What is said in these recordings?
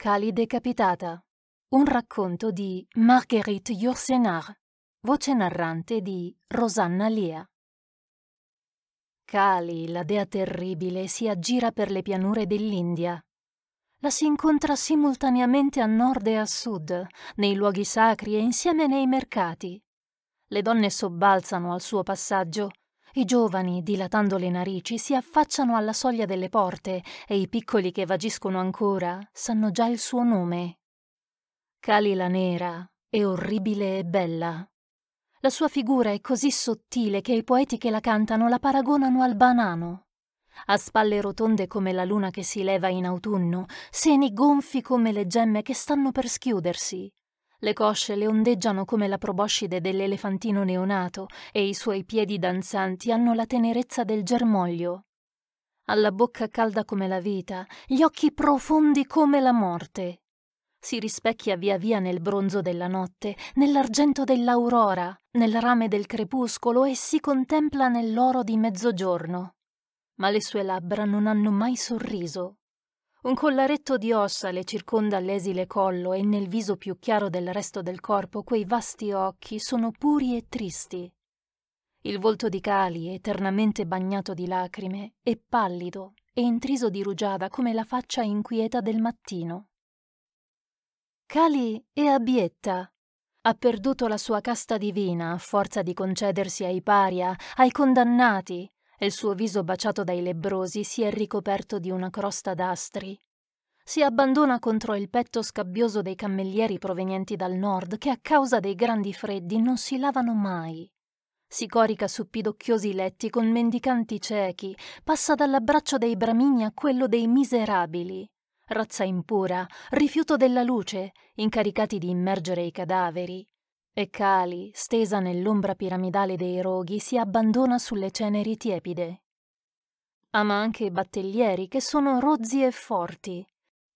Cali decapitata. Un racconto di Marguerite Yourcenar, voce narrante di Rosanna Lia. Cali, la dea terribile, si aggira per le pianure dell'India. La si incontra simultaneamente a nord e a sud, nei luoghi sacri e insieme nei mercati. Le donne sobbalzano al suo passaggio, i giovani, dilatando le narici, si affacciano alla soglia delle porte e i piccoli che vagiscono ancora sanno già il suo nome. Calila nera è orribile e bella. La sua figura è così sottile che i poeti che la cantano la paragonano al banano. Ha spalle rotonde come la luna che si leva in autunno, seni gonfi come le gemme che stanno per schiudersi, le cosce le ondeggiano come la proboscide dell'elefantino neonato e i suoi piedi danzanti hanno la tenerezza del germoglio. Alla bocca calda come la vita, gli occhi profondi come la morte. Si rispecchia via via nel bronzo della notte, nell'argento dell'aurora, nel rame del crepuscolo e si contempla nell'oro di mezzogiorno. Ma le sue labbra non hanno mai sorriso. Un collaretto di ossa le circonda l'esile collo e nel viso più chiaro del resto del corpo quei vasti occhi sono puri e tristi. Il volto di Cali, eternamente bagnato di lacrime, è pallido e intriso di rugiada come la faccia inquieta del mattino. Cali è abietta. Ha perduto la sua casta divina a forza di concedersi ai paria, ai condannati, e il suo viso baciato dai lebbrosi si è ricoperto di una crosta d'astri. Si abbandona contro il petto scabbioso dei cammellieri provenienti dal nord che a causa dei grandi freddi non si lavano mai. Si corica su pidocchiosi letti con mendicanti ciechi, passa dall'abbraccio dei bramini a quello dei miserabili. Razza impura, rifiuto della luce, incaricati di immergere i cadaveri, e Kali, stesa nell'ombra piramidale dei roghi, si abbandona sulle ceneri tiepide. Ama anche i battellieri, che sono rozzi e forti.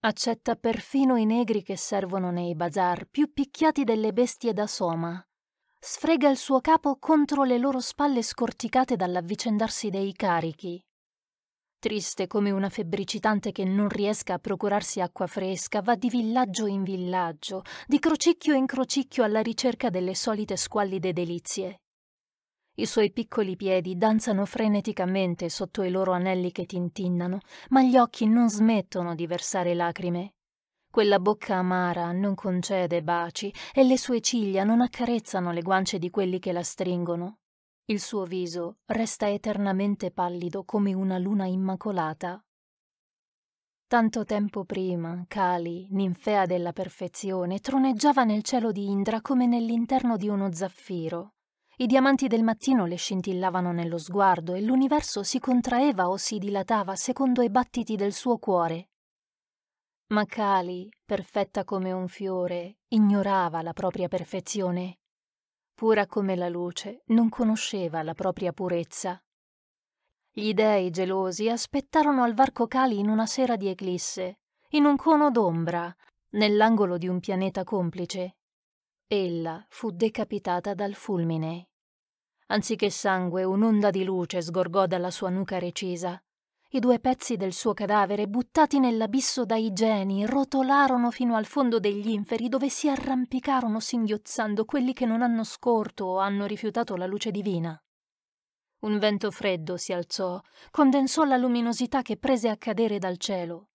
Accetta perfino i negri che servono nei bazar, più picchiati delle bestie da soma. Sfrega il suo capo contro le loro spalle scorticate dall'avvicendarsi dei carichi. Triste come una febbricitante che non riesca a procurarsi acqua fresca, va di villaggio in villaggio, di crocicchio in crocicchio alla ricerca delle solite squallide delizie. I suoi piccoli piedi danzano freneticamente sotto i loro anelli che tintinnano, ma gli occhi non smettono di versare lacrime. Quella bocca amara non concede baci e le sue ciglia non accarezzano le guance di quelli che la stringono. Il suo viso resta eternamente pallido come una luna immacolata. Tanto tempo prima, Kali, ninfea della perfezione, troneggiava nel cielo di Indra come nell'interno di uno zaffiro. I diamanti del mattino le scintillavano nello sguardo e l'universo si contraeva o si dilatava secondo i battiti del suo cuore. Ma Kali, perfetta come un fiore, ignorava la propria perfezione pura come la luce, non conosceva la propria purezza. Gli dei gelosi aspettarono al varco Cali in una sera di eclisse, in un cono d'ombra, nell'angolo di un pianeta complice. Ella fu decapitata dal fulmine. Anziché sangue, un'onda di luce sgorgò dalla sua nuca recisa i due pezzi del suo cadavere, buttati nell'abisso dai geni, rotolarono fino al fondo degli inferi dove si arrampicarono singhiozzando quelli che non hanno scorto o hanno rifiutato la luce divina. Un vento freddo si alzò, condensò la luminosità che prese a cadere dal cielo.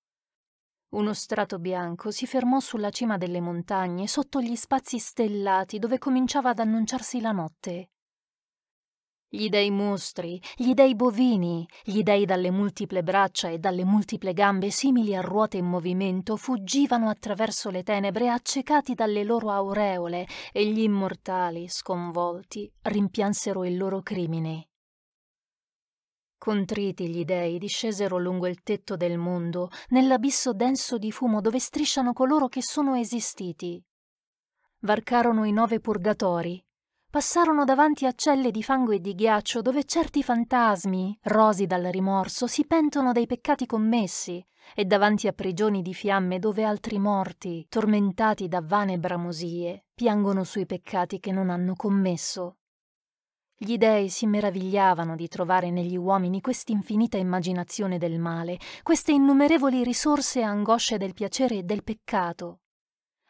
Uno strato bianco si fermò sulla cima delle montagne, sotto gli spazi stellati dove cominciava ad annunciarsi la notte. Gli dei mostri, gli dei bovini, gli dei dalle multiple braccia e dalle multiple gambe simili a ruote in movimento fuggivano attraverso le tenebre accecati dalle loro aureole e gli immortali, sconvolti, rimpiansero il loro crimine. Contriti gli dei discesero lungo il tetto del mondo, nell'abisso denso di fumo dove strisciano coloro che sono esistiti. Varcarono i nove purgatori, passarono davanti a celle di fango e di ghiaccio dove certi fantasmi, rosi dal rimorso, si pentono dei peccati commessi, e davanti a prigioni di fiamme dove altri morti, tormentati da vane bramosie, piangono sui peccati che non hanno commesso. Gli dei si meravigliavano di trovare negli uomini quest'infinita immaginazione del male, queste innumerevoli risorse e angosce del piacere e del peccato,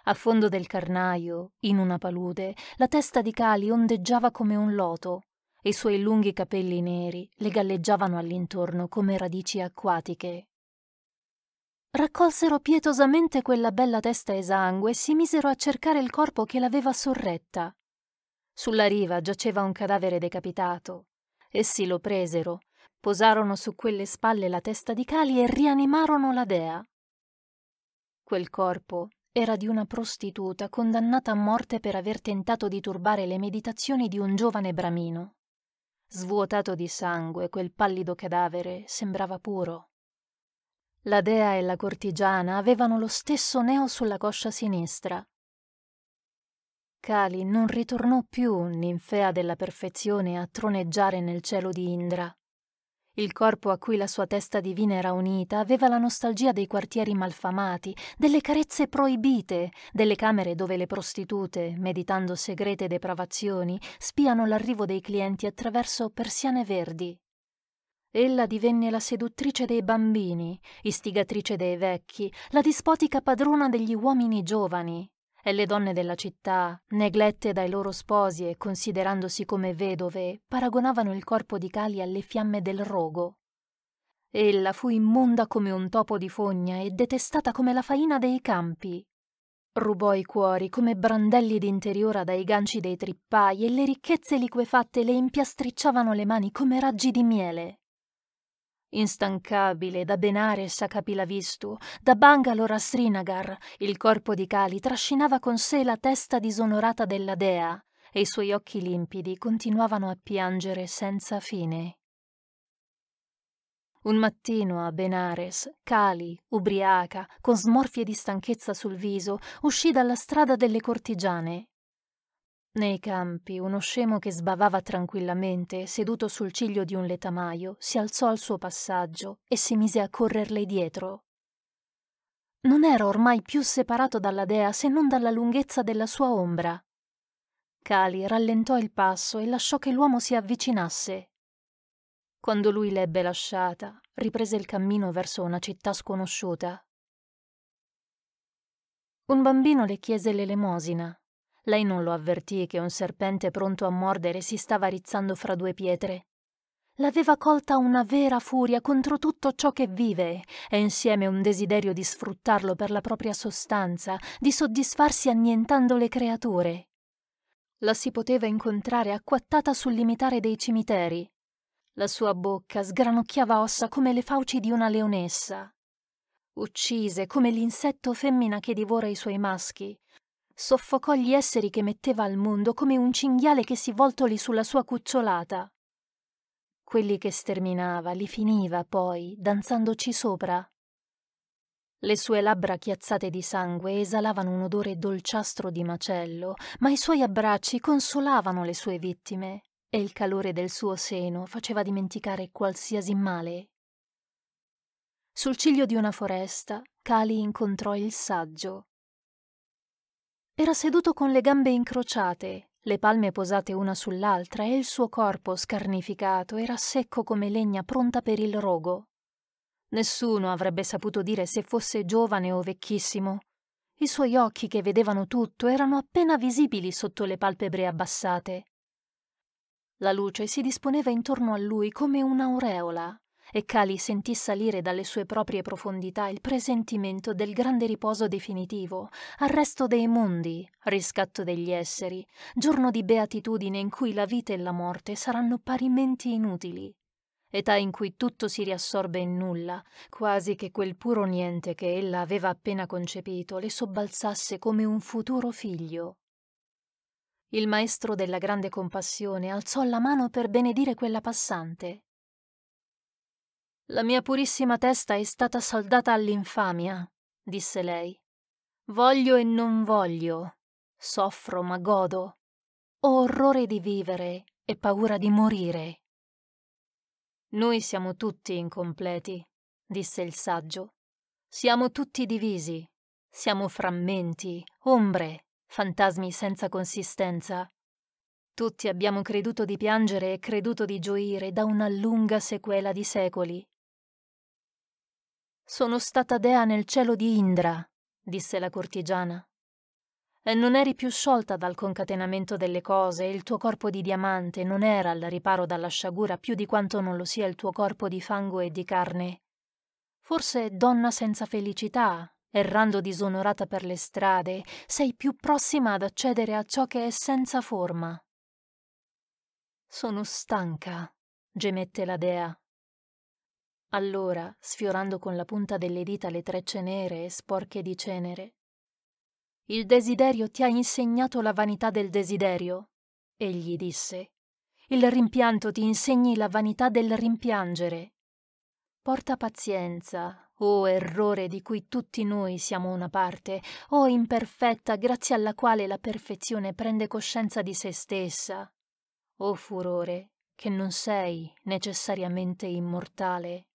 a fondo del carnaio, in una palude, la testa di Cali ondeggiava come un loto. I suoi lunghi capelli neri le galleggiavano all'intorno come radici acquatiche. Raccolsero pietosamente quella bella testa esangue e si misero a cercare il corpo che l'aveva sorretta. Sulla riva giaceva un cadavere decapitato. Essi lo presero, posarono su quelle spalle la testa di Cali e rianimarono la dea. Quel corpo era di una prostituta condannata a morte per aver tentato di turbare le meditazioni di un giovane bramino. Svuotato di sangue, quel pallido cadavere sembrava puro. La dea e la cortigiana avevano lo stesso neo sulla coscia sinistra. Kali non ritornò più, ninfea della perfezione, a troneggiare nel cielo di Indra. Il corpo a cui la sua testa divina era unita aveva la nostalgia dei quartieri malfamati, delle carezze proibite, delle camere dove le prostitute, meditando segrete depravazioni, spiano l'arrivo dei clienti attraverso persiane verdi. Ella divenne la seduttrice dei bambini, istigatrice dei vecchi, la dispotica padrona degli uomini giovani, e le donne della città, neglette dai loro sposi e considerandosi come vedove, paragonavano il corpo di Cali alle fiamme del rogo. Ella fu immonda come un topo di fogna e detestata come la faina dei campi. Rubò i cuori come brandelli d'interiora dai ganci dei trippai e le ricchezze liquefatte le impiastricciavano le mani come raggi di miele. Instancabile da Benares a Kapilavistu, da Bangalore a Srinagar, il corpo di Kali trascinava con sé la testa disonorata della dea e i suoi occhi limpidi continuavano a piangere senza fine. Un mattino a Benares, Kali, ubriaca, con smorfie di stanchezza sul viso, uscì dalla strada delle cortigiane. Nei campi, uno scemo che sbavava tranquillamente, seduto sul ciglio di un letamaio, si alzò al suo passaggio e si mise a correrle dietro. Non era ormai più separato dalla dea se non dalla lunghezza della sua ombra. Cali rallentò il passo e lasciò che l'uomo si avvicinasse. Quando lui l'ebbe lasciata, riprese il cammino verso una città sconosciuta. Un bambino le chiese l'elemosina lei non lo avvertì che un serpente pronto a mordere si stava rizzando fra due pietre. L'aveva colta una vera furia contro tutto ciò che vive e insieme un desiderio di sfruttarlo per la propria sostanza, di soddisfarsi annientando le creature. La si poteva incontrare acquattata sul limitare dei cimiteri. La sua bocca sgranocchiava ossa come le fauci di una leonessa, uccise come l'insetto femmina che divora i suoi maschi, soffocò gli esseri che metteva al mondo come un cinghiale che si voltoli sulla sua cucciolata. Quelli che sterminava li finiva poi, danzandoci sopra. Le sue labbra chiazzate di sangue esalavano un odore dolciastro di macello, ma i suoi abbracci consolavano le sue vittime e il calore del suo seno faceva dimenticare qualsiasi male. Sul ciglio di una foresta, Kali incontrò il saggio, era seduto con le gambe incrociate, le palme posate una sull'altra e il suo corpo scarnificato era secco come legna pronta per il rogo. Nessuno avrebbe saputo dire se fosse giovane o vecchissimo. I suoi occhi che vedevano tutto erano appena visibili sotto le palpebre abbassate. La luce si disponeva intorno a lui come un'aureola, e Cali sentì salire dalle sue proprie profondità il presentimento del grande riposo definitivo, arresto dei mondi, riscatto degli esseri, giorno di beatitudine in cui la vita e la morte saranno parimenti inutili. Età in cui tutto si riassorbe in nulla, quasi che quel puro niente che ella aveva appena concepito le sobbalzasse come un futuro figlio. Il maestro della grande compassione alzò la mano per benedire quella passante, la mia purissima testa è stata saldata all'infamia, disse lei. Voglio e non voglio. Soffro ma godo. Ho orrore di vivere e paura di morire. Noi siamo tutti incompleti, disse il saggio. Siamo tutti divisi. Siamo frammenti, ombre, fantasmi senza consistenza. Tutti abbiamo creduto di piangere e creduto di gioire da una lunga sequela di secoli sono stata dea nel cielo di Indra, disse la cortigiana. E non eri più sciolta dal concatenamento delle cose, e il tuo corpo di diamante non era al riparo dalla sciagura più di quanto non lo sia il tuo corpo di fango e di carne. Forse donna senza felicità, errando disonorata per le strade, sei più prossima ad accedere a ciò che è senza forma. Sono stanca, gemette la dea. Allora, sfiorando con la punta delle dita le trecce nere e sporche di cenere, il desiderio ti ha insegnato la vanità del desiderio, egli disse. Il rimpianto ti insegni la vanità del rimpiangere. Porta pazienza, o oh errore di cui tutti noi siamo una parte, o oh imperfetta grazie alla quale la perfezione prende coscienza di se stessa. O oh furore, che non sei necessariamente immortale.